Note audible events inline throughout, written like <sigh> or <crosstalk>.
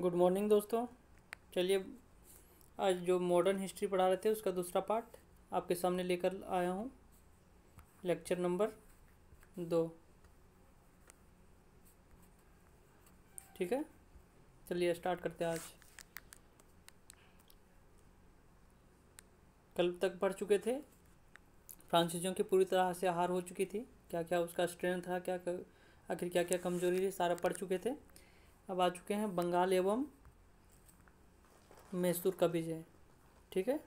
good morning दोस्तों चलिए आज जो मॉडर्न हिस्ट्री पढ़ा रहे थे उसका दूसरा पार्ट आपके सामने लेकर आया हूँ लेक्चर नंबर दो ठीक है चलिए स्टार्ट करते हैं आज कल तक पढ़ चुके थे फ्रांसीसियों की पूरी तरह से हार हो चुकी थी क्या क्या उसका स्ट्रेंथ था क्या आखिर क्या क्या कमजोरी थी सारा पढ़ चुके थे अब आ चुके हैं बंगाल एवं मैसूर का विजय ठीक है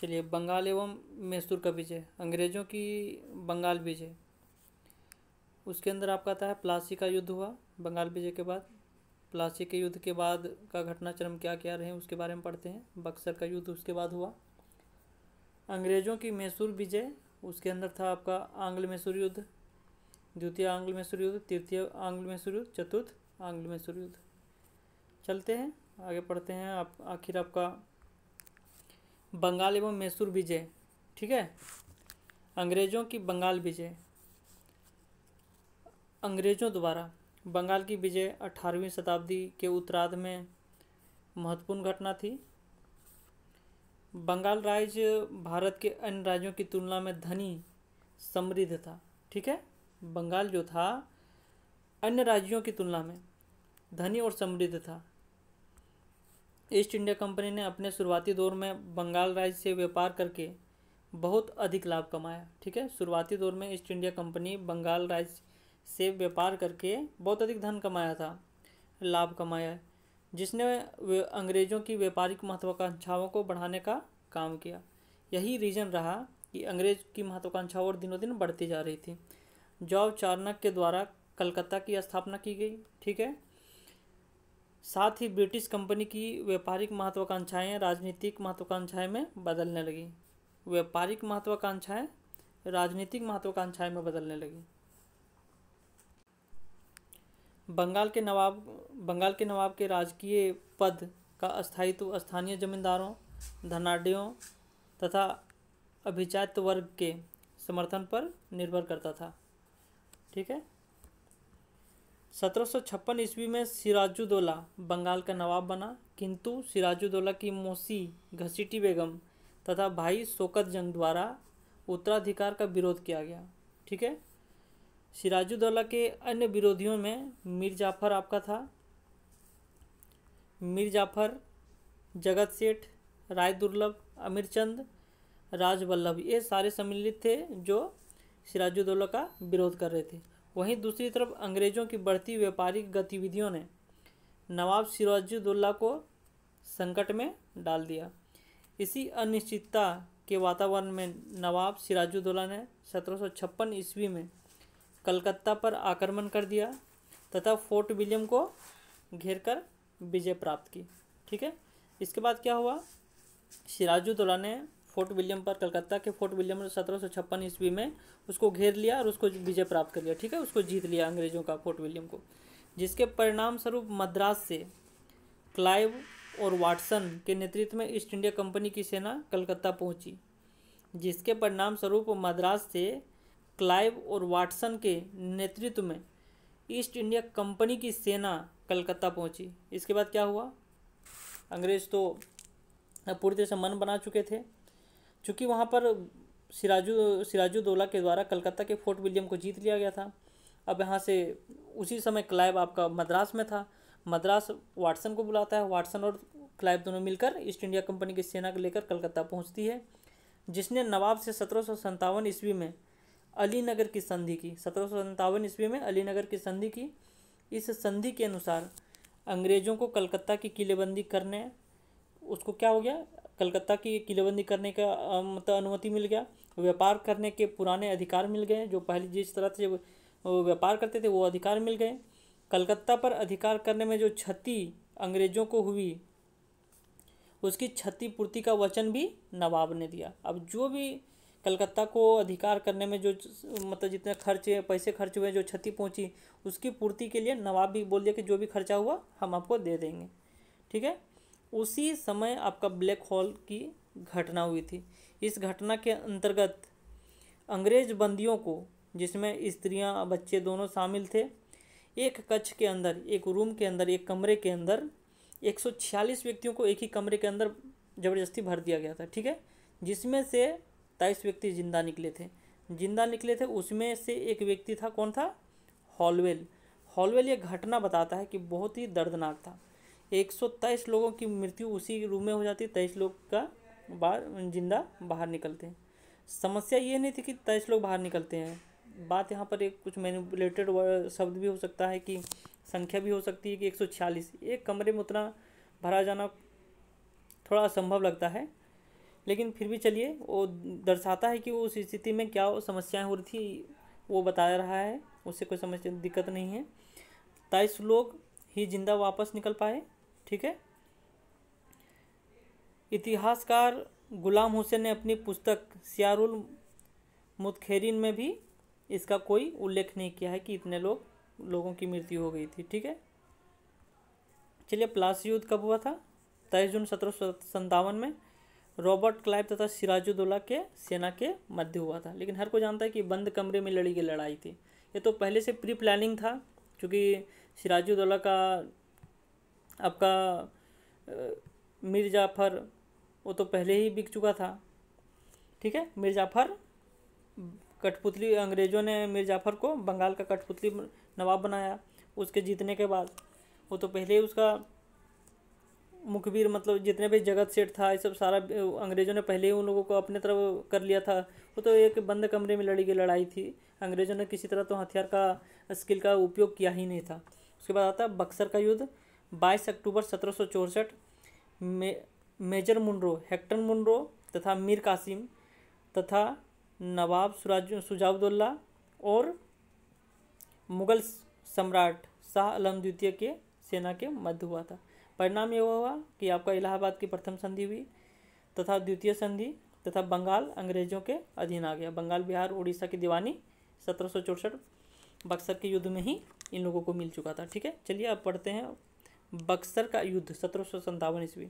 चलिए बंगाल एवं मैसूर का विजय अंग्रेज़ों की बंगाल विजय उसके अंदर आपका आता है प्लासी का युद्ध हुआ बंगाल विजय के बाद प्लासी के युद्ध के बाद का घटनाक्रम क्या क्या रहे उसके बारे में पढ़ते हैं बक्सर का युद्ध उसके बाद हुआ अंग्रेज़ों की मैसूर विजय उसके अंदर था आपका आंग्ल मैसूर युद्ध द्वितीय आंग्ल में सूर्योदय तृतीय आंग्ल में सूर्योदय चतुर्थ आंग्ल में सूर्योदय चलते हैं आगे पढ़ते हैं आप आखिर आपका बंगाल एवं मैसूर विजय ठीक है अंग्रेज़ों की बंगाल विजय अंग्रेज़ों द्वारा बंगाल की विजय अठारहवीं शताब्दी के उत्तरार्ध में महत्वपूर्ण घटना थी बंगाल राज्य भारत के अन्य राज्यों की तुलना में धनी समृद्ध था ठीक है बंगाल जो था अन्य राज्यों की तुलना में धनी और समृद्ध था ईस्ट इंडिया कंपनी ने अपने शुरुआती दौर में बंगाल राज्य से व्यापार करके बहुत अधिक लाभ कमाया ठीक है शुरुआती दौर में ईस्ट इंडिया कंपनी बंगाल राज्य से व्यापार करके बहुत अधिक धन कमाया था लाभ कमाया जिसने अंग्रेज़ों की व्यापारिक महत्वाकांक्षाओं को बढ़ाने का काम किया यही रीज़न रहा कि अंग्रेज़ की महत्वाकांक्षाओं और दिनों दिन बढ़ती जा रही थी जॉब चार्नक के द्वारा कलकत्ता की स्थापना की गई ठीक है साथ ही ब्रिटिश कंपनी की व्यापारिक महत्वाकांक्षाएं राजनीतिक महत्वाकांक्षाएं में बदलने लगी व्यापारिक महत्वाकांक्षाएं राजनीतिक महत्वाकांक्षाएं में बदलने लगी बंगाल के नवाब बंगाल के नवाब के राजकीय पद का अस्थायित्व स्थानीय जमींदारों धनाढ़ियों तथा अभिजात वर्ग के समर्थन पर निर्भर करता था ठीक है सत्रह ईस्वी में सिराजुद्दौला बंगाल का नवाब बना किंतु सिराजुद्दौला की मौसी घसीटी बेगम तथा भाई शोकत जंग द्वारा उत्तराधिकार का विरोध किया गया ठीक है सिराजुद्दौला के अन्य विरोधियों में मीर जाफर आपका था मीर जाफर जगत सेठ राय दुर्लभ अमीरचंद राजवल्लभ ये सारे सम्मिलित थे जो सिराजुद्दौला का विरोध कर रहे थे वहीं दूसरी तरफ अंग्रेज़ों की बढ़ती व्यापारिक गतिविधियों ने नवाब सिराजुद्दौला को संकट में डाल दिया इसी अनिश्चितता के वातावरण में नवाब सिराजुद्दौला ने सत्रह ईस्वी में कलकत्ता पर आक्रमण कर दिया तथा फोर्ट विलियम को घेर कर विजय प्राप्त की ठीक है इसके बाद क्या हुआ सिराजुद्दौला ने फोर्ट विलियम पर कलकत्ता के फोर्ट विलियम ने सत्रह ईस्वी में उसको घेर लिया और उसको विजय प्राप्त कर लिया ठीक है उसको जीत लिया अंग्रेजों का फोर्ट विलियम को जिसके परिणाम स्वरूप मद्रास से क्लाइव और वाटसन के नेतृत्व में ईस्ट इंडिया कंपनी की सेना कलकत्ता पहुंची जिसके परिणाम स्वरूप मद्रास से क्लाइव और वाटसन के नेतृत्व में ईस्ट इंडिया कंपनी की सेना कलकत्ता पहुंची इसके बाद क्या हुआ अंग्रेज़ तो पूरी तरह से मन बना चुके थे चूँकि वहाँ पर सिराजू सिराजुद्दौला के द्वारा कलकत्ता के फोर्ट विलियम को जीत लिया गया था अब यहाँ से उसी समय क्लाइव आपका मद्रास में था मद्रास वाटसन को बुलाता है वाटसन और क्लाइव दोनों मिलकर ईस्ट इंडिया कंपनी की सेना को लेकर कलकत्ता पहुँचती है जिसने नवाब से सत्रह ईस्वी में अली नगर की संधि की सत्रह ईस्वी में अली नगर की संधि की इस संधि के अनुसार अंग्रेज़ों को कलकत्ता की किलेबंदी करने उसको क्या हो गया कलकत्ता की किलेबंदी करने का मतलब अनुमति मिल गया व्यापार करने के पुराने अधिकार मिल गए जो पहले जिस तरह से व्यापार करते थे वो अधिकार मिल गए कलकत्ता पर अधिकार करने में जो क्षति अंग्रेजों को हुई उसकी क्षतिपूर्ति का वचन भी नवाब ने दिया अब जो भी कलकत्ता को अधिकार करने में जो मतलब जितने खर्च पैसे खर्च हुए जो क्षति पहुंची उसकी पूर्ति के लिए नवाब भी बोल दिया कि जो भी खर्चा हुआ हम आपको दे देंगे ठीक है उसी समय आपका ब्लैक होल की घटना हुई थी इस घटना के अंतर्गत अंग्रेज बंदियों को जिसमें स्त्रियां बच्चे दोनों शामिल थे एक कच्छ के अंदर एक रूम के अंदर एक कमरे के अंदर 146 व्यक्तियों को एक ही कमरे के अंदर ज़बरदस्ती भर दिया गया था ठीक है जिसमें से तेईस व्यक्ति जिंदा निकले थे जिंदा निकले थे उसमें से एक व्यक्ति था कौन था हॉलवेल हॉलवेल ये घटना बताता है कि बहुत ही दर्दनाक था एक सौ तेईस लोगों की मृत्यु उसी रूम में हो जाती है तेईस लोग का बाहर जिंदा बाहर निकलते हैं समस्या ये नहीं थी कि तेईस लोग बाहर निकलते हैं बात यहाँ पर एक कुछ मैनिपुलेटेड शब्द भी हो सकता है कि संख्या भी हो सकती है कि एक सौ छियालीस एक कमरे में उतना भरा जाना थोड़ा असंभव लगता है लेकिन फिर भी चलिए वो दर्शाता है कि उस स्थिति में क्या समस्याएं हो रही थी वो बता रहा है उससे कोई समस्या दिक्कत नहीं है तेईस लोग ही जिंदा वापस निकल पाए ठीक है इतिहासकार गुलाम हुसैन ने अपनी पुस्तक सियारुल मुतखेरिन में भी इसका कोई उल्लेख नहीं किया है कि इतने लोग लोगों की मृत्यु हो गई थी ठीक है चलिए प्लास युद्ध कब हुआ था तेईस जून सत्रह में रॉबर्ट क्लाइव तथा सिराजुद्दौला के सेना के मध्य हुआ था लेकिन हर कोई जानता है कि बंद कमरे में लड़ी गई लड़ाई थी ये तो पहले से प्री प्लानिंग था क्योंकि सिराजुद्दौला का आपका मिर्जाफर जाफ़र वो तो पहले ही बिक चुका था ठीक है मिर्जाफर जाफ़र कठपुतली अंग्रेज़ों ने मिर्जाफर को बंगाल का कठपुतली नवाब बनाया उसके जीतने के बाद वो तो पहले ही उसका मुखबिर मतलब जितने भी जगत सेठ था ये सब सारा अंग्रेज़ों ने पहले ही उन लोगों को अपने तरफ कर लिया था वो तो एक बंद कमरे में लड़ी गई लड़ाई थी अंग्रेज़ों ने किसी तरह तो हथियार का स्किल का उपयोग किया ही नहीं था उसके बाद आता है बक्सर का युद्ध बाईस अक्टूबर सत्रह सौ मे मेजर मुनरो हेक्टर मुनरो तथा मीर कासिम तथा नवाब सुराज सुजाउदुल्ला और मुग़ल सम्राट शाह आलम द्वितीय के सेना के मध्य हुआ था परिणाम यह हुआ कि आपका इलाहाबाद की प्रथम संधि हुई तथा द्वितीय संधि तथा बंगाल अंग्रेजों के अधीन आ गया बंगाल बिहार उड़ीसा की दीवानी सत्रह सौ चौसठ बक्सर के युद्ध में ही इन लोगों को मिल चुका था ठीक है चलिए अब पढ़ते हैं बक्सर का युद्ध सत्रह सौ ईस्वी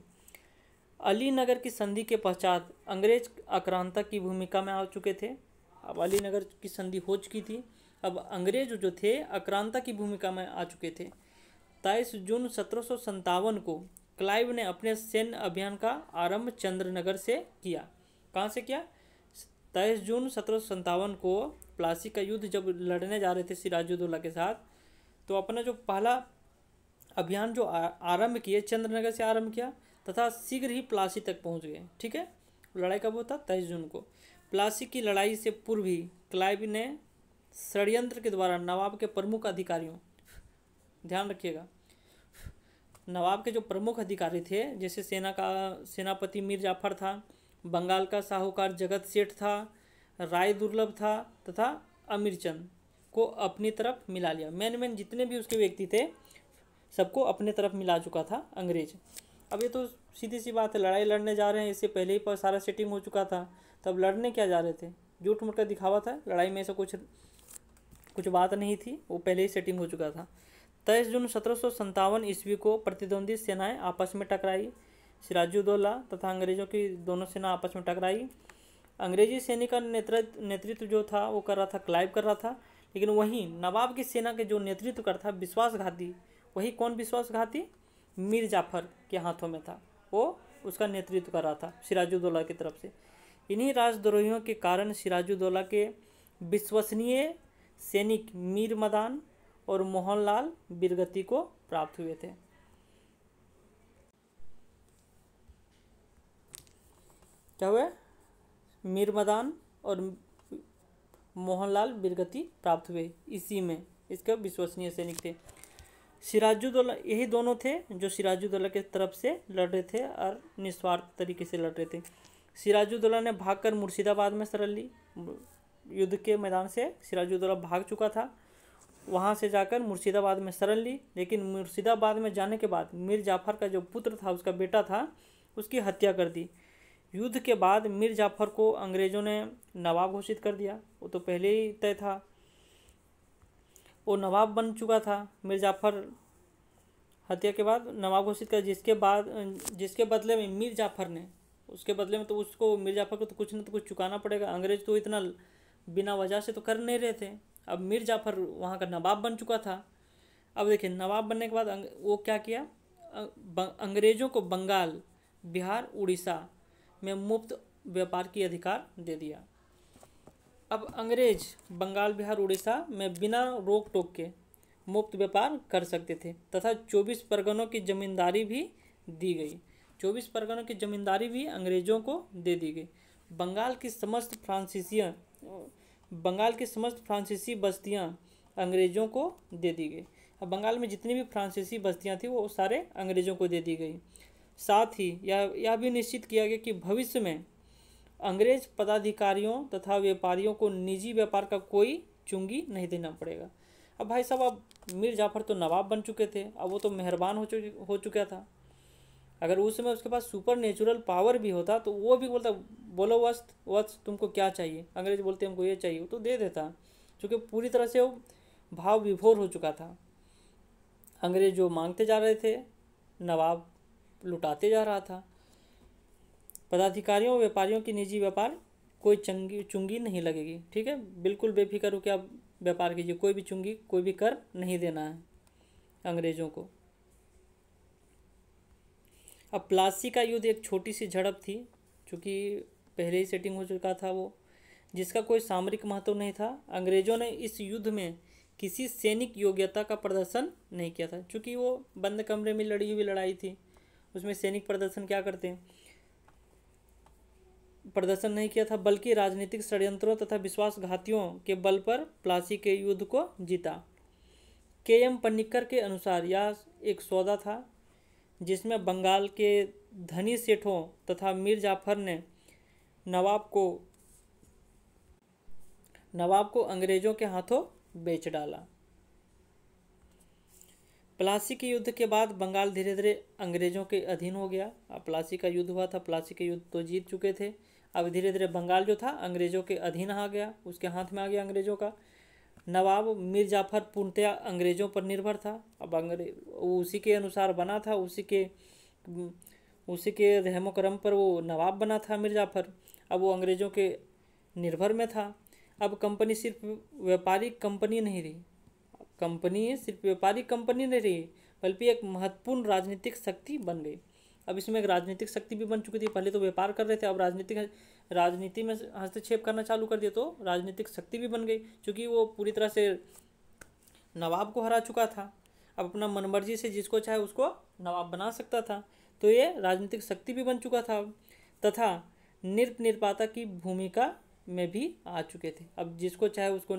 अली नगर की संधि के पश्चात अंग्रेज आक्रांता की भूमिका में आ चुके थे अब अली नगर की संधि हो चुकी थी अब अंग्रेज जो थे आक्रांता की भूमिका में आ चुके थे तेईस जून सत्रह को क्लाइव ने अपने सैन्य अभियान का आरंभ चंद्रनगर से किया कहाँ से किया तेईस जून सत्रह को प्लासी का युद्ध जब लड़ने जा रहे थे सिराजुद्दौला के साथ तो अपना जो पहला अभियान जो आरंभ किए चंद्रनगर से आरंभ किया तथा शीघ्र ही प्लासी तक पहुंच गए ठीक है लड़ाई कब होता तेईस जून को प्लासी की लड़ाई से पूर्व ही क्लाइव ने षडयंत्र के द्वारा नवाब के प्रमुख अधिकारियों ध्यान रखिएगा नवाब के जो प्रमुख अधिकारी थे जैसे सेना का सेनापति मीर जाफर था बंगाल का साहूकार जगत सेठ था राय दुर्लभ था तथा अमीरचंद चंद को अपनी तरफ मिला लिया मैन मैन जितने भी उसके व्यक्ति थे सबको अपने तरफ मिला चुका था अंग्रेज अब ये तो सीधी सी बात है लड़ाई लड़ने जा रहे हैं इससे पहले ही पर सारा सेटिंग हो चुका था तब लड़ने क्या जा रहे थे झूठ मूठ का दिखावा था लड़ाई में ऐसा कुछ कुछ बात नहीं थी वो पहले ही सेटिंग हो चुका था तेईस जून सत्रह ईस्वी को प्रतिद्वंदी सेनाएं आपस में टकराई सिराजुद्दौला तथा अंग्रेज़ों की दोनों सेना आपस में टकराई अंग्रेजी सैनिक का नेतृत्व नेतृत्व जो था वो कर रहा था क्लाइव कर रहा था लेकिन वहीं नवाब की सेना के जो नेतृत्व कर था विश्वासघाती वही कौन विश्वासघाती मीर जाफर के हाथों में था वो उसका नेतृत्व कर रहा था सिराजुद्दौला की तरफ से इन्हीं राजद्रोहियों के कारण सिराजुद्दौला के विश्वसनीय सैनिक मीर मदान और मोहनलाल बीरगति को प्राप्त हुए थे क्या हुए मीर मदान और मोहनलाल बीरगति प्राप्त हुए इसी में इसके विश्वसनीय सैनिक थे सिराजुद्दौला यही दोनों थे जो सिराजुद्दौला के तरफ से लड़ रहे थे और निस्वार्थ तरीके से लड़ रहे थे सिराजुद्दौला ने भागकर मुर्शिदाबाद में शरण ली युद्ध के मैदान से सिराजुद्दौला भाग चुका था वहाँ से जाकर मुर्शिदाबाद में शरण ली लेकिन मुर्शिदाबाद में जाने के बाद मीर जाफ़र का जो पुत्र था उसका बेटा था उसकी हत्या कर दी युद्ध के बाद मीर जाफ़र को अंग्रेज़ों ने नवाब घोषित कर दिया वो तो पहले ही तय था वो नवाब बन चुका था मिर्जाफर जाफ़र हत्या के बाद नवाब घोषित कर जिसके बाद जिसके बदले में मीर जाफ़र ने उसके बदले में तो उसको मीर जाफ़र को तो कुछ ना तो कुछ चुकाना पड़ेगा अंग्रेज़ तो इतना बिना वजह से तो कर नहीं रहे थे अब मीर जाफ़र वहाँ का नवाब बन चुका था अब देखिए नवाब बनने के बाद वो क्या किया अंग्रेज़ों को बंगाल बिहार उड़ीसा में मुफ्त व्यापार की अधिकार दे दिया अब अंग्रेज बंगाल बिहार उड़ीसा में बिना रोक टोक के मुफ्त व्यापार कर सकते थे तथा चौबीस परगनों की जमींदारी भी दी गई चौबीस परगनों की जमींदारी भी अंग्रेजों को दे दी गई बंगाल की समस्त फ्रांसीसियाँ बंगाल की समस्त फ्रांसीसी बस्तियाँ अंग्रेज़ों को दे दी गई अब बंगाल में जितनी भी फ्रांसीसी बस्तियाँ थी वो सारे अंग्रेज़ों को दे दी गई साथ ही यह यह भी निश्चित किया गया कि भविष्य में अंग्रेज पदाधिकारियों तथा व्यापारियों को निजी व्यापार का कोई चुंगी नहीं देना पड़ेगा अब भाई साहब अब मीर जाफ़र तो नवाब बन चुके थे अब वो तो मेहरबान हो चुके हो चुका था अगर उस समय उसके पास सुपर नेचुरल पावर भी होता तो वो भी बोलता बोलो वस्त वस्त तुमको क्या चाहिए अंग्रेज बोलते हमको ये चाहिए तो दे देता क्योंकि पूरी तरह से वो भाव विभोर हो चुका था अंग्रेज जो मांगते जा रहे थे नवाब लुटाते जा रहा था पदाधिकारियों और व्यापारियों की निजी व्यापार कोई चंगी चुंगी नहीं लगेगी ठीक है बिल्कुल बेफिक्र होकर आप व्यापार कीजिए कोई भी चुंगी कोई भी कर नहीं देना है अंग्रेज़ों को अब प्लासी का युद्ध एक छोटी सी झड़प थी चूँकि पहले ही सेटिंग हो चुका था वो जिसका कोई सामरिक महत्व नहीं था अंग्रेज़ों ने इस युद्ध में किसी सैनिक योग्यता का प्रदर्शन नहीं किया था क्योंकि वो बंद कमरे में लड़ी हुई लड़ाई थी उसमें सैनिक प्रदर्शन क्या करते हैं प्रदर्शन नहीं किया था बल्कि राजनीतिक षड्यंत्रों तथा विश्वासघातियों के बल पर प्लासी के युद्ध को जीता के एम पन्निकर के अनुसार यह एक सौदा था जिसमें बंगाल के धनी सेठों तथा मीर जाफर ने नवाब को नवाब को अंग्रेजों के हाथों बेच डाला प्लासी के युद्ध के बाद बंगाल धीरे धीरे अंग्रेजों के अधीन हो गया प्लासी का युद्ध हुआ था प्लासी के युद्ध तो जीत चुके थे अब धीरे धीरे बंगाल जो था अंग्रेज़ों के अधीन आ गया उसके हाथ में आ गया अंग्रेज़ों का नवाब मीर जाफर पूर्णतया अंग्रेज़ों पर निर्भर था अब अंग्रेज उसी के अनुसार बना था उसी के उसी के रहमोक्रम करम पर वो नवाब बना था मीर जाफर अब वो अंग्रेज़ों के निर्भर में था अब कंपनी सिर्फ व्यापारिक कंपनी नहीं रही कंपनी सिर्फ व्यापारिक कंपनी नहीं रही बल्कि एक महत्वपूर्ण राजनीतिक शक्ति बन गई अब इसमें एक राजनीतिक शक्ति भी बन चुकी थी पहले तो व्यापार कर रहे थे अब राजनीतिक राजनीति में हस्तक्षेप करना चालू कर दिया तो राजनीतिक शक्ति भी बन गई क्योंकि वो पूरी तरह से नवाब को हरा चुका था अब अपना मनमर्जी से जिसको चाहे उसको नवाब बना सकता था तो ये राजनीतिक शक्ति भी बन चुका था तथा निर्प निर्पाता की भूमिका में भी आ चुके थे अब जिसको चाहे उसको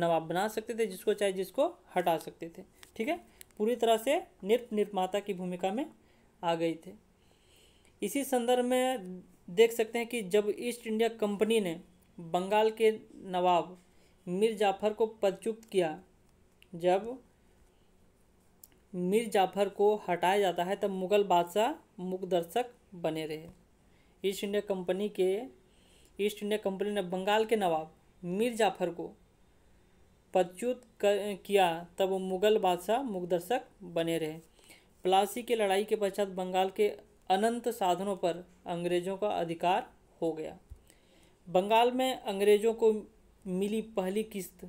नवाब बना सकते थे जिसको चाहे जिसको हटा सकते थे ठीक है पूरी तरह से निर्प निर्माता की भूमिका में आ गई थे इसी संदर्भ में देख सकते हैं कि जब ईस्ट इंडिया कंपनी ने बंगाल के नवाब मीर जाफ़र को पदच्युत किया जब मीर जाफ़र को हटाया जाता है तब मुग़ल बादशाह मुखदर्शक बने रहे ईस्ट इंडिया कंपनी के ईस्ट इंडिया कंपनी ने बंगाल के नवाब मीर जाफ़र को पदच्युत किया तब मुग़ल बादशाह मुखदर्शक बने रहे प्लासी की लड़ाई के पश्चात बंगाल के अनंत साधनों पर अंग्रेजों का अधिकार हो गया बंगाल में अंग्रेजों को मिली पहली किस्त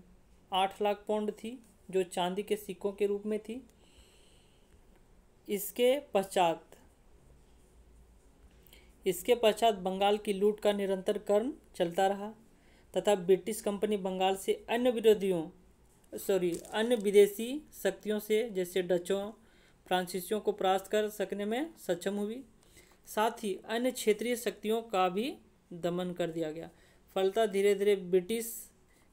आठ लाख पौंड थी जो चांदी के सिक्कों के रूप में थी इसके पश्चात इसके पश्चात बंगाल की लूट का निरंतर कर्म चलता रहा तथा ब्रिटिश कंपनी बंगाल से अन्य विरोधियों सॉरी अन्य विदेशी शक्तियों से जैसे डचों फ्रांसीसियों को परास्त कर सकने में सक्षम हुई साथ ही अन्य क्षेत्रीय शक्तियों का भी दमन कर दिया गया फलता धीरे धीरे ब्रिटिश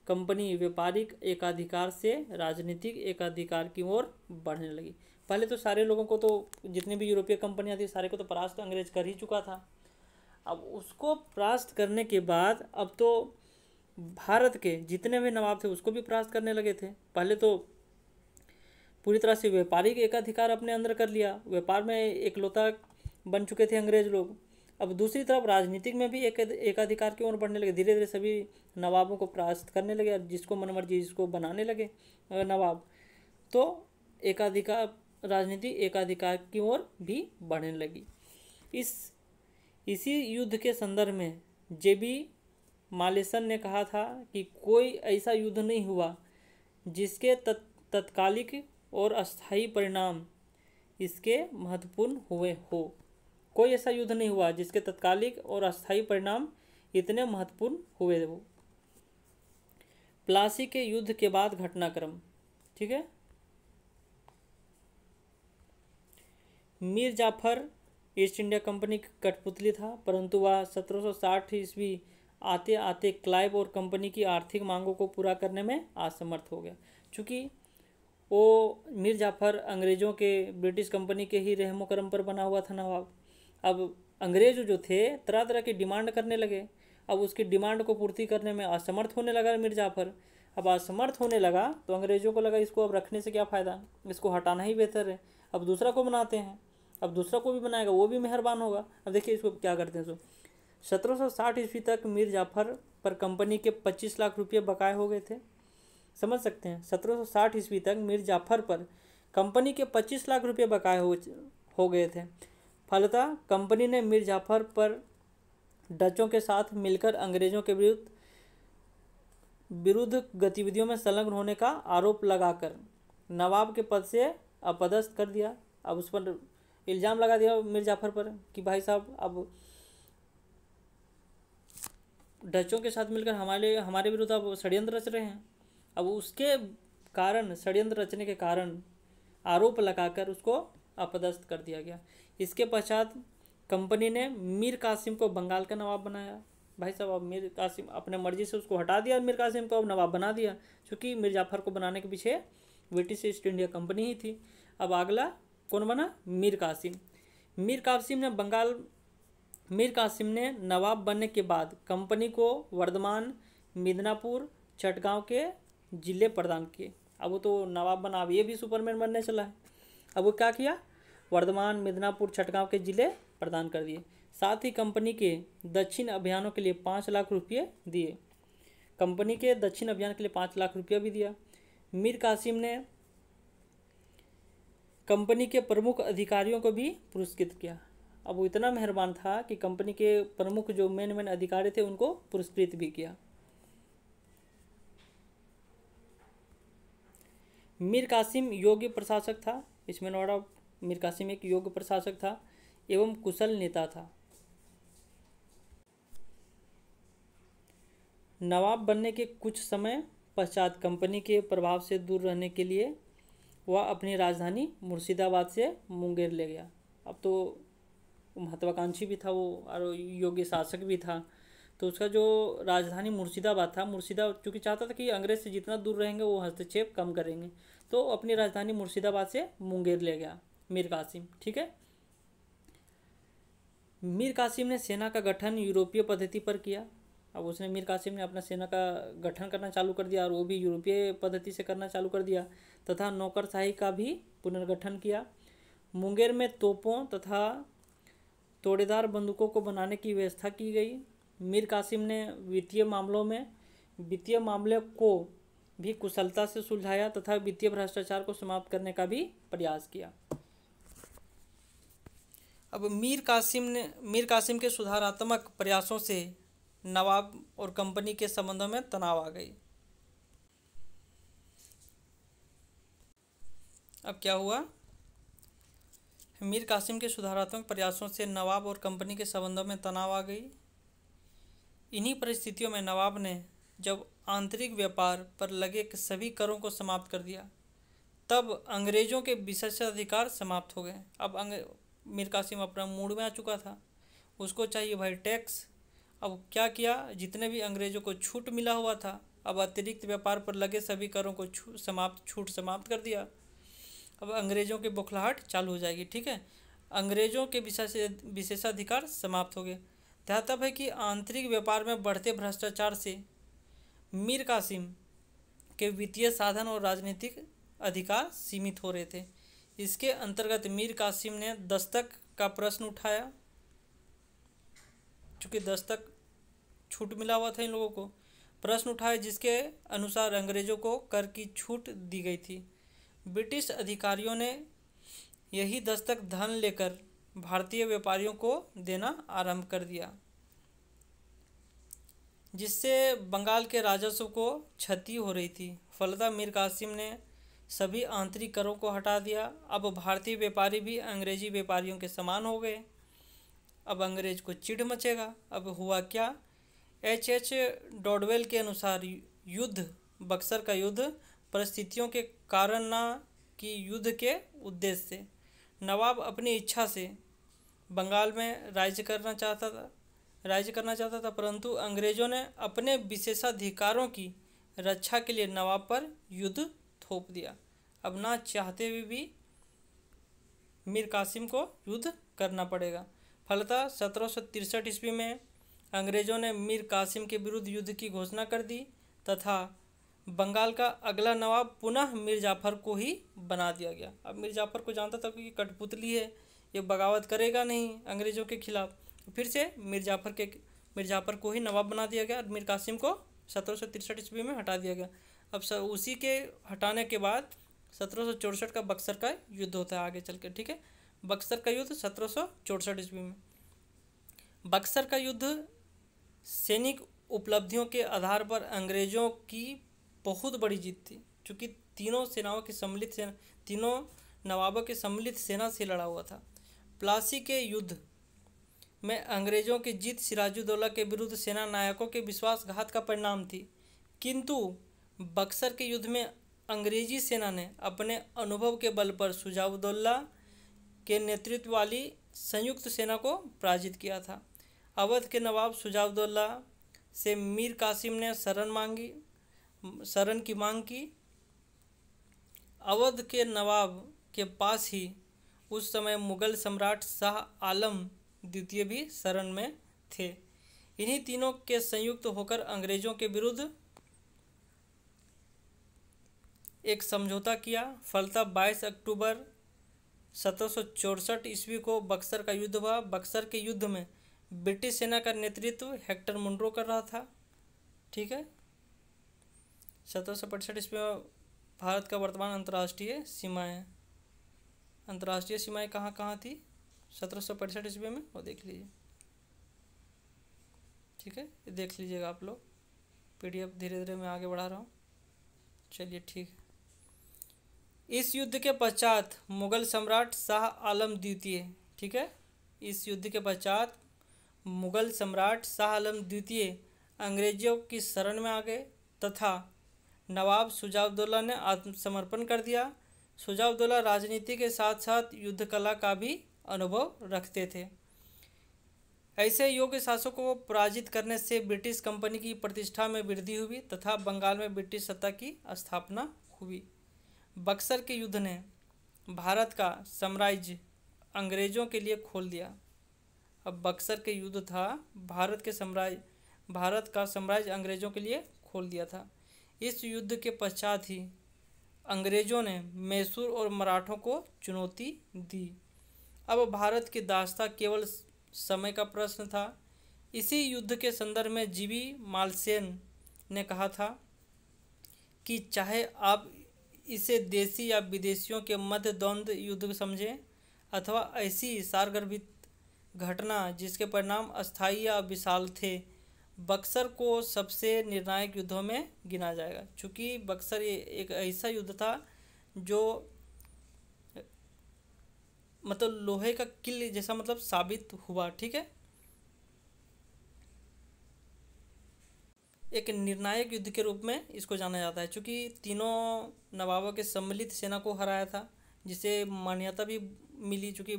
कंपनी व्यापारिक एकाधिकार से राजनीतिक एकाधिकार की ओर बढ़ने लगी पहले तो सारे लोगों को तो जितने भी यूरोपीय कंपनियाँ थी सारे को तो परास्त अंग्रेज कर ही चुका था अब उसको परास्त करने के बाद अब तो भारत के जितने भी नवाब थे उसको भी परास्त करने लगे थे पहले तो पूरी तरह से व्यापारिक एकाधिकार अपने अंदर कर लिया व्यापार में एकलौता बन चुके थे अंग्रेज लोग अब दूसरी तरफ राजनीतिक में भी एक एकाधिकार की ओर बढ़ने लगे धीरे धीरे सभी नवाबों को परास्त करने लगे और जिसको मनमर्जी जिसको बनाने लगे नवाब तो एकाधिकार राजनीति एकाधिकार की ओर भी बढ़ने लगी इस इसी युद्ध के संदर्भ में जे बी मालेसन ने कहा था कि कोई ऐसा युद्ध नहीं हुआ जिसके तत् तत्कालिक और अस्थाई परिणाम इसके महत्वपूर्ण हुए हो कोई ऐसा युद्ध नहीं हुआ जिसके तत्कालिक और अस्थायी परिणाम इतने महत्वपूर्ण हुए हो प्लासी के युद्ध के बाद घटनाक्रम ठीक है Mir Jafar East India Company का कठपुतली था परंतु वह 1760 ईस्वी आते आते क्लाइव और कंपनी की आर्थिक मांगों को पूरा करने में असमर्थ हो गया चूँकि वो मीर जाफ़र अंग्रेज़ों के ब्रिटिश कंपनी के ही रहमो करम पर बना हुआ था नवाब अब अंग्रेज़ जो थे तरह तरह की डिमांड करने लगे अब उसकी डिमांड को पूर्ति करने में असमर्थ होने लगा मीर जाफ़र अब असमर्थ होने लगा तो अंग्रेज़ों को लगा इसको अब रखने से क्या फ़ायदा इसको हटाना ही बेहतर है अब दूसरा को बनाते हैं अब दूसरा को भी बनाएगा वो भी मेहरबान होगा अब देखिए इसको क्या करते हैं सो सत्रह ईस्वी तक मीर जाफ़र पर कंपनी के पच्चीस लाख रुपये बकाए हो गए थे समझ सकते हैं सत्रह सौ साठ ईस्वी तक मीर जाफर पर कंपनी के पच्चीस लाख रुपये बकाए हो हो गए थे फलतः कंपनी ने मीर जाफर पर डचों के साथ मिलकर अंग्रेजों के विरुद्ध विरुद्ध गतिविधियों में संलग्न होने का आरोप लगाकर नवाब के पद से अपदस्थ कर दिया अब उस पर इल्ज़ाम लगा दिया मीर जाफर पर कि भाई साहब अब डचों के साथ मिलकर हमारे हमारे विरुद्ध अब षड्यंत्र रच रहे हैं अब उसके कारण षड्यंत्र रचने के कारण आरोप लगाकर उसको अपदस्थ कर दिया गया इसके पश्चात कंपनी ने मीर कासिम को बंगाल का नवाब बनाया भाई साहब अब मीर कासिम अपने मर्जी से उसको हटा दिया और मीर कासिम को अब नवाब बना दिया क्योंकि मीर जाफर को बनाने के पीछे ब्रिटिश ईस्ट इंडिया कंपनी ही थी अब अगला कौन बना मीर कासिम मीर कासिम ने बंगाल मीर कासिम ने नवाब बनने के बाद कंपनी को वर्धमान मिदनापुर चटगांव के जिले प्रदान किए अब वो तो नवाब बना अब ये भी सुपरमैन बनने चला है अब वो क्या किया वर्धमान मिदनापुर छटगांव के जिले प्रदान कर दिए साथ ही कंपनी के दक्षिण अभियानों के लिए पाँच लाख रुपये दिए कंपनी के दक्षिण अभियान के लिए पाँच लाख रुपया भी दिया मीर कासिम ने कंपनी के प्रमुख अधिकारियों को भी पुरस्कृत किया अब वो इतना मेहरबान था कि कंपनी के प्रमुख जो मेन मेन अधिकारी थे उनको पुरस्कृत भी किया मीर कासिम योग्य प्रशासक था इसमें नोट ऑफ मीर कासिम एक योग्य प्रशासक था एवं कुशल नेता था नवाब बनने के कुछ समय पश्चात कंपनी के प्रभाव से दूर रहने के लिए वह अपनी राजधानी मुर्शिदाबाद से मुंगेर ले गया अब तो महत्वाकांक्षी भी था वो और योग्य शासक भी था तो उसका जो राजधानी मुर्शिदाबाद था मुर्शिदाबाद चूँकि चाहता था कि अंग्रेज से जितना दूर रहेंगे वो हस्तक्षेप कम करेंगे तो अपनी राजधानी मुर्शिदाबाद से मुंगेर ले गया मीर कासिम ठीक है मीर कासिम ने सेना का गठन यूरोपीय पद्धति पर किया अब उसने मीर कासिम ने अपना सेना का गठन करना चालू कर दिया और वो भी यूरोपीय पद्धति से करना चालू कर दिया तथा नौकरशाही का भी पुनर्गठन किया मुंगेर में तोपों तथा तोड़ेदार बंदूकों को बनाने की व्यवस्था की गई मीर कासिम ने वित्तीय मामलों में वित्तीय मामले को भी कुशलता से सुलझाया तथा वित्तीय भ्रष्टाचार को समाप्त करने का भी प्रयास किया अब मीर कासिम ने मीर कासिम के सुधारात्मक प्रयासों से नवाब और कंपनी के संबंधों में तनाव आ गई अब क्या हुआ मीर कासिम के सुधारात्मक प्रयासों से नवाब और कंपनी के संबंधों में तनाव आ गई इन्हीं परिस्थितियों में नवाब ने जब आंतरिक व्यापार पर लगे सभी करों को समाप्त कर दिया तब अंग्रेज़ों के विशेषाधिकार समाप्त हो गए अब अंग मीर कासिम अपना मूड में आ चुका था उसको चाहिए भाई टैक्स अब क्या किया जितने भी अंग्रेज़ों को छूट मिला हुआ था अब अतिरिक्त व्यापार पर लगे सभी करों को छू समाप्त छूट समाप्त कर दिया अब अंग्रेज़ों की बुखलाहट चालू हो जाएगी ठीक है अंग्रेज़ों के विशेष विशेषाधिकार समाप्त हो गए ध्यातव्य है कि आंतरिक व्यापार में बढ़ते भ्रष्टाचार से मीर कासिम के वित्तीय साधन और राजनीतिक अधिकार सीमित हो रहे थे इसके अंतर्गत मीर कासिम ने दस्तक का प्रश्न उठाया चूँकि दस्तक छूट मिला हुआ था इन लोगों को प्रश्न उठाया जिसके अनुसार अंग्रेज़ों को कर की छूट दी गई थी ब्रिटिश अधिकारियों ने यही दस्तक धन लेकर भारतीय व्यापारियों को देना आरंभ कर दिया जिससे बंगाल के राजस्व को क्षति हो रही थी फलदा मीर कासिम ने सभी आंतरिक करों को हटा दिया अब भारतीय व्यापारी भी अंग्रेजी व्यापारियों के समान हो गए अब अंग्रेज को चिढ़ मचेगा अब हुआ क्या एच एच डॉडवेल के अनुसार युद्ध बक्सर का युद्ध परिस्थितियों के कारण ना कि युद्ध के उद्देश्य से नवाब अपनी इच्छा से बंगाल में राज्य करना चाहता था राज्य करना चाहता था परंतु अंग्रेजों ने अपने विशेषाधिकारों की रक्षा के लिए नवाब पर युद्ध थोप दिया अब ना चाहते हुए भी, भी मीर कासिम को युद्ध करना पड़ेगा फलतः सत्रह सौ तिरसठ ईस्वी में अंग्रेज़ों ने मीर कासिम के विरुद्ध युद्ध की घोषणा कर दी तथा बंगाल का अगला नवाब पुनः मीर जाफर को ही बना दिया गया अब मीर जाफर को जानता था कि कठपुतली है ये बगावत करेगा नहीं अंग्रेज़ों के खिलाफ फिर से मिर्जाफर के मिर्जाफर को ही नवाब बना दिया गया और मीर कासिम को सत्रह सौ तिरसठ ईस्वी में हटा दिया गया अब सर उसी के हटाने के बाद सत्रह का बक्सर का युद्ध होता है आगे चल के ठीक है बक्सर का युद्ध सत्रह ईस्वी में बक्सर का युद्ध सैनिक उपलब्धियों के आधार पर अंग्रेज़ों की बहुत बड़ी जीत थी क्योंकि तीनों सेनाओं की सम्मिलित सेना तीनों नवाबों के सम्मिलित सेना से लड़ा हुआ था प्लासी के युद्ध में अंग्रेज़ों की जीत सिराजुद्दौला के विरुद्ध सेना नायकों के विश्वासघात का परिणाम थी किंतु बक्सर के युद्ध में अंग्रेजी सेना ने अपने अनुभव के बल पर सुजाउद्दौला के नेतृत्व वाली संयुक्त सेना को पराजित किया था अवध के नवाब सुजाउद्दौला से मीर कासिम ने शरण मांगी शरण की मांग की अवध के नवाब के पास ही उस समय मुगल सम्राट शाह आलम द्वितीय भी शरण में थे इन्हीं तीनों के संयुक्त होकर अंग्रेजों के विरुद्ध एक समझौता किया फलता 22 अक्टूबर सत्रह ईस्वी को बक्सर का युद्ध हुआ बक्सर के युद्ध में ब्रिटिश सेना का नेतृत्व हेक्टर मुंड्रो कर रहा था ठीक है सत्रह ईस्वी में भारत का वर्तमान अंतर्राष्ट्रीय सीमाएँ अंतर्राष्ट्रीय सीमाएं कहाँ कहाँ थी सत्रह सौ पैंसठ ईस्वी में वो देख लीजिए ठीक है ये देख लीजिएगा आप लोग पीडीएफ धीरे धीरे मैं आगे बढ़ा रहा हूँ चलिए ठीक है इस युद्ध के पश्चात मुगल सम्राट शाह आलम द्वितीय ठीक है इस युद्ध के पश्चात मुगल सम्राट शाह आलम द्वितीय अंग्रेजों की शरण में आ गए तथा नवाब सुजाउद्दौला ने आत्मसमर्पण कर दिया शुजाउदौला राजनीति के साथ साथ युद्ध कला का भी अनुभव रखते थे ऐसे योग्य शासकों को पराजित करने से ब्रिटिश कंपनी की प्रतिष्ठा में वृद्धि हुई तथा बंगाल में ब्रिटिश सत्ता की स्थापना हुई बक्सर के युद्ध ने भारत का साम्राज्य अंग्रेजों के लिए खोल दिया अब बक्सर के युद्ध था भारत के साम्राज्य भारत का साम्राज्य अंग्रेजों के लिए खोल दिया था इस युद्ध के पश्चात ही अंग्रेज़ों ने मैसूर और मराठों को चुनौती दी अब भारत की दास्ता केवल समय का प्रश्न था इसी युद्ध के संदर्भ में जीवी मालसेन ने कहा था कि चाहे आप इसे देशी या विदेशियों के मध्य द्वंद्व युद्ध समझें अथवा ऐसी सारगर्भित घटना जिसके परिणाम अस्थायी या विशाल थे बक्सर को सबसे निर्णायक युद्धों में गिना जाएगा चूँकि बक्सर एक ऐसा युद्ध था जो मतलब लोहे का किल जैसा मतलब साबित हुआ ठीक है एक निर्णायक युद्ध के रूप में इसको जाना जाता है चूँकि तीनों नवाबों के सम्मिलित सेना को हराया था जिसे मान्यता भी मिली चूँकि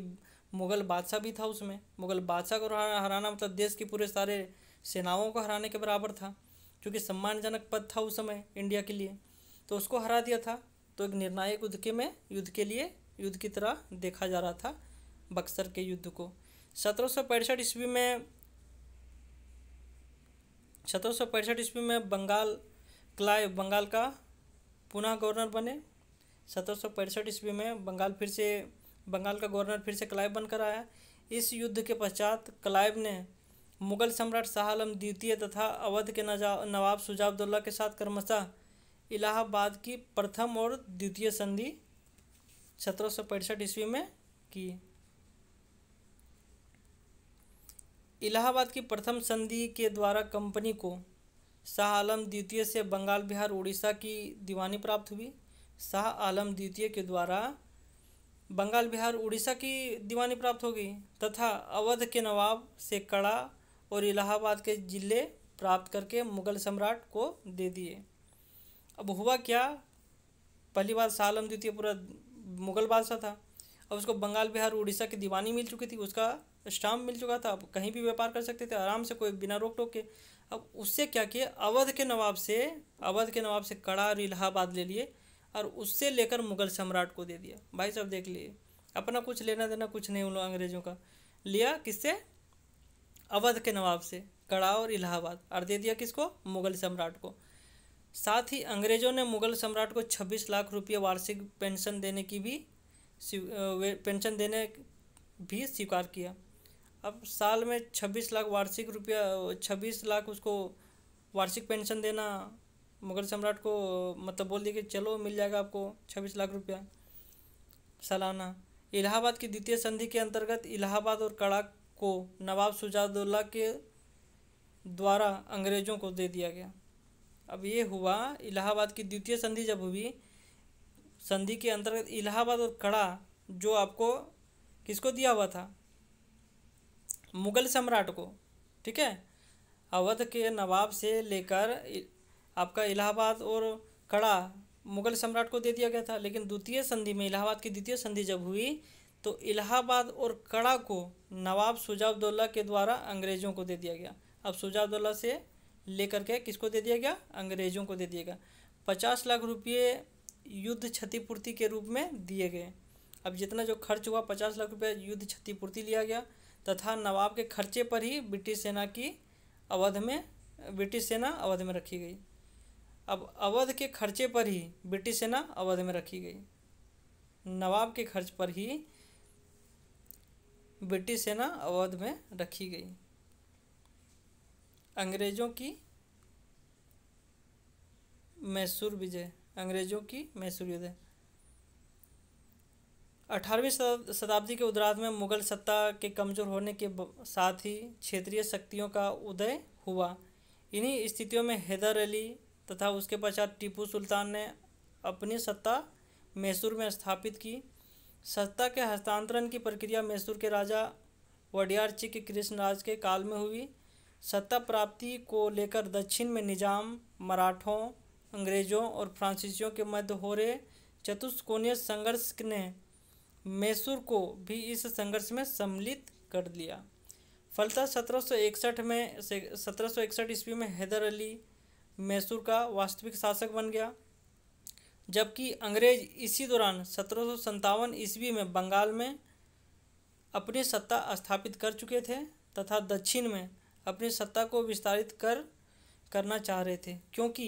मुग़ल बादशाह भी था उसमें मुग़ल बादशाह को हराना मतलब देश के पूरे सारे सेनाओं को हराने के बराबर था क्योंकि सम्मानजनक पद था उस समय इंडिया के लिए तो उसको हरा दिया था तो एक निर्णायक युद्ध के में युद्ध के लिए युद्ध की तरह देखा जा रहा था बक्सर के युद्ध को सत्रह सौ पैंसठ ईस्वी में सत्रह सौ पैंसठ ईस्वी में बंगाल क्लाइव बंगाल का पुनः गवर्नर बने सत्रह सौ पैंसठ ईस्वी में बंगाल फिर से बंगाल का गवर्नर फिर से क्लाइव बनकर आया इस युद्ध के पश्चात क्लाइव ने मुगल सम्राट शाह आलम द्वितीय तथा अवध के नवाब सुजाबदुल्ला के साथ क्रमशः इलाहाबाद की प्रथम और द्वितीय संधि सत्रह सौ पैंसठ ईस्वी में की इलाहाबाद की प्रथम संधि के द्वारा कंपनी को शाह आलम द्वितीय से बंगाल बिहार उड़ीसा की दीवानी प्राप्त हुई शाह आलम द्वितीय के द्वारा बंगाल बिहार उड़ीसा की दीवानी प्राप्त होगी तथा अवध के नवाब से कड़ा और इलाहाबाद के ज़िले प्राप्त करके मुग़ल सम्राट को दे दिए अब हुआ क्या पहली बार सालम द्वितीय पूरा मुग़ल बादशाह था अब उसको बंगाल बिहार उड़ीसा की दीवानी मिल चुकी थी उसका स्टाम्प मिल चुका था अब कहीं भी व्यापार कर सकते थे आराम से कोई बिना रोक टोक के अब उससे क्या किए अवध के नवाब से अवध के नवाब से कड़ा और इलाहाबाद ले लिए और उससे लेकर मुग़ल सम्राट को दे दिया भाई साहब देख लिए अपना कुछ लेना देना कुछ नहीं उन अंग्रेज़ों का लिया किससे अवध के नवाब से कड़ा और इलाहाबाद और दे दिया किसको मुगल सम्राट को साथ ही अंग्रेजों ने मुगल सम्राट को 26 लाख रुपये वार्षिक पेंशन देने की भी पेंशन देने भी स्वीकार किया अब साल में 26 लाख वार्षिक रुपया 26 लाख उसको वार्षिक पेंशन देना मुगल सम्राट को मतलब बोल दिया कि चलो मिल जाएगा आपको छब्बीस लाख रुपया सालाना इलाहाबाद की द्वितीय संधि के अंतर्गत इलाहाबाद और कड़ाक को नवाब सुजादुल्ला के द्वारा अंग्रेज़ों को दे दिया गया अब ये हुआ इलाहाबाद की द्वितीय संधि जब हुई संधि के अंतर्गत इलाहाबाद और कड़ा जो आपको किसको दिया हुआ था मुगल सम्राट को ठीक है अवध के नवाब से लेकर आपका इलाहाबाद और कड़ा मुगल सम्राट को दे दिया गया था लेकिन द्वितीय संधि में इलाहाबाद की द्वितीय संधि जब हुई तो इलाहाबाद और कड़ा को नवाब सुजाउद्दौला के द्वारा अंग्रेज़ों को दे दिया गया अब सुजाउद्दौला से लेकर के किसको दे दिया गया अंग्रेज़ों को दे दिया गया पचास लाख रुपये युद्ध क्षतिपूर्ति के रूप में दिए गए अब जितना जो खर्च हुआ पचास लाख रुपये युद्ध क्षतिपूर्ति लिया गया तथा नवाब के खर्चे पर ही ब्रिटिश सेना की अवध में ब्रिटिश सेना अवध में रखी गई अब अवध के खर्चे पर ही ब्रिटिश सेना अवध में रखी गई नवाब के खर्च पर ही ब्रिटिश सेना अवध में रखी गई अंग्रेजों की मैसूर विजय अंग्रेजों की मैसूर विजय अठारहवीं शताब्दी के उदरात में मुगल सत्ता के कमज़ोर होने के साथ ही क्षेत्रीय शक्तियों का उदय हुआ इन्हीं स्थितियों में हैदर अली तथा उसके पश्चात टीपू सुल्तान ने अपनी सत्ता मैसूर में स्थापित की सत्ता के हस्तांतरण की प्रक्रिया मैसूर के राजा वडियार चिक कृष्णराज के काल में हुई सत्ता प्राप्ति को लेकर दक्षिण में निजाम मराठों अंग्रेजों और फ्रांसीसियों के मध्य हो रहे चतुष्कोणीय संघर्ष ने मैसूर को भी इस संघर्ष में सम्मिलित कर लिया फलता 1761 में 1761 ईस्वी में हैदर अली मैसूर का वास्तविक शासक बन गया जबकि अंग्रेज इसी दौरान सत्रह सौ ईस्वी में बंगाल में अपनी सत्ता स्थापित कर चुके थे तथा दक्षिण में अपनी सत्ता को विस्तारित कर करना चाह रहे थे क्योंकि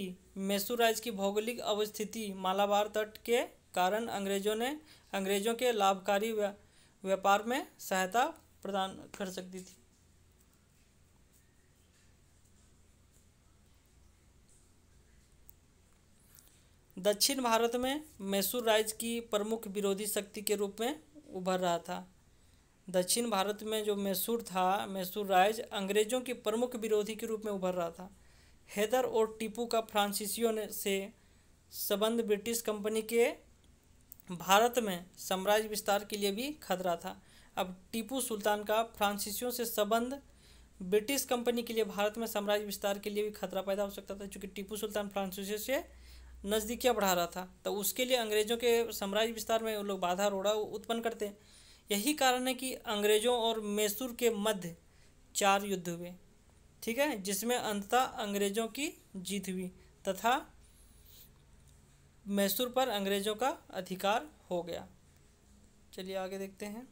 मैसूर राज्य की भौगोलिक अवस्थिति मालाबार तट के कारण अंग्रेजों ने अंग्रेजों के लाभकारी व्यापार में सहायता प्रदान कर सकती थी दक्षिण भारत में मैसूर राज्य की प्रमुख विरोधी शक्ति के रूप में उभर रहा था दक्षिण भारत में जो मैसूर था मैसूर राज्य अंग्रेजों के प्रमुख विरोधी के रूप में उभर रहा था हैदर और टीपू का फ्रांसीसियों ने से संबंध ब्रिटिश कंपनी के भारत में साम्राज्य विस्तार के लिए भी खतरा था अब टीपू सुल्तान का फ्रांसीसियों से संबंध ब्रिटिश कंपनी के लिए भारत में साम्राज्य विस्तार के लिए भी खतरा पैदा हो सकता था क्योंकि टीपू सुल्तान फ्रांसीसियों से नज़दीकियाँ बढ़ा रहा था तो उसके लिए अंग्रेज़ों के साम्राज्य विस्तार में वो लोग बाधा रोड़ा उत्पन्न करते हैं यही कारण है कि अंग्रेज़ों और मैसूर के मध्य चार युद्ध हुए ठीक है जिसमें अंततः अंग्रेज़ों की जीत हुई तथा मैसूर पर अंग्रेज़ों का अधिकार हो गया चलिए आगे देखते हैं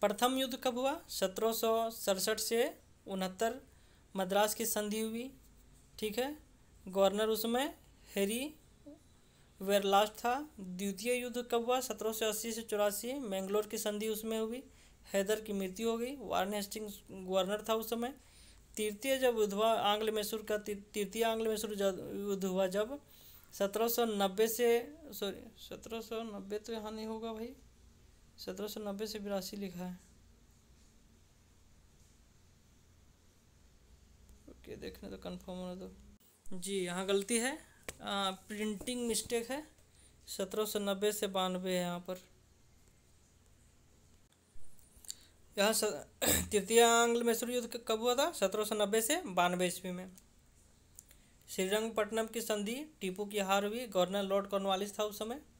प्रथम युद्ध कब हुआ सत्रह सौ सड़सठ से उनहत्तर मद्रास की संधि हुई ठीक है गवर्नर उसमें हेरी हैरी वेरलास्ट था द्वितीय युद्ध कब हुआ सत्रह सौ अस्सी से चौरासी मैंगलोर की संधि उसमें हुई हैदर की मृत्यु हो गई वारन हेस्टिंग गवर्नर था उस समय तृतीय जब युद्ध हुआ आंग्ल मैसूर का तृतीय आंग्ल मैसूर युद्ध हुआ जब सत्रह सौ नब्बे से सॉरी सत्रह सौ नब्बे तो यहाँ नहीं होगा भाई सत्रह सौ नब्बे से बिरासी लिखा है ओके देखने तो कंफर्म होना तो जी यहाँ गलती है आ, प्रिंटिंग मिस्टेक है सत्रह सौ नब्बे से बानवे है यहाँ पर यहाँ <clears throat> तृतीय आंग्ल मैसूर युद्ध कब हुआ था सत्रह सौ नब्बे से बानवे ईस्वी में श्रीरंगपट्टनम की संधि टीपू की हार हुई गवर्नर लॉर्ड कॉर्नवालिस था उस समय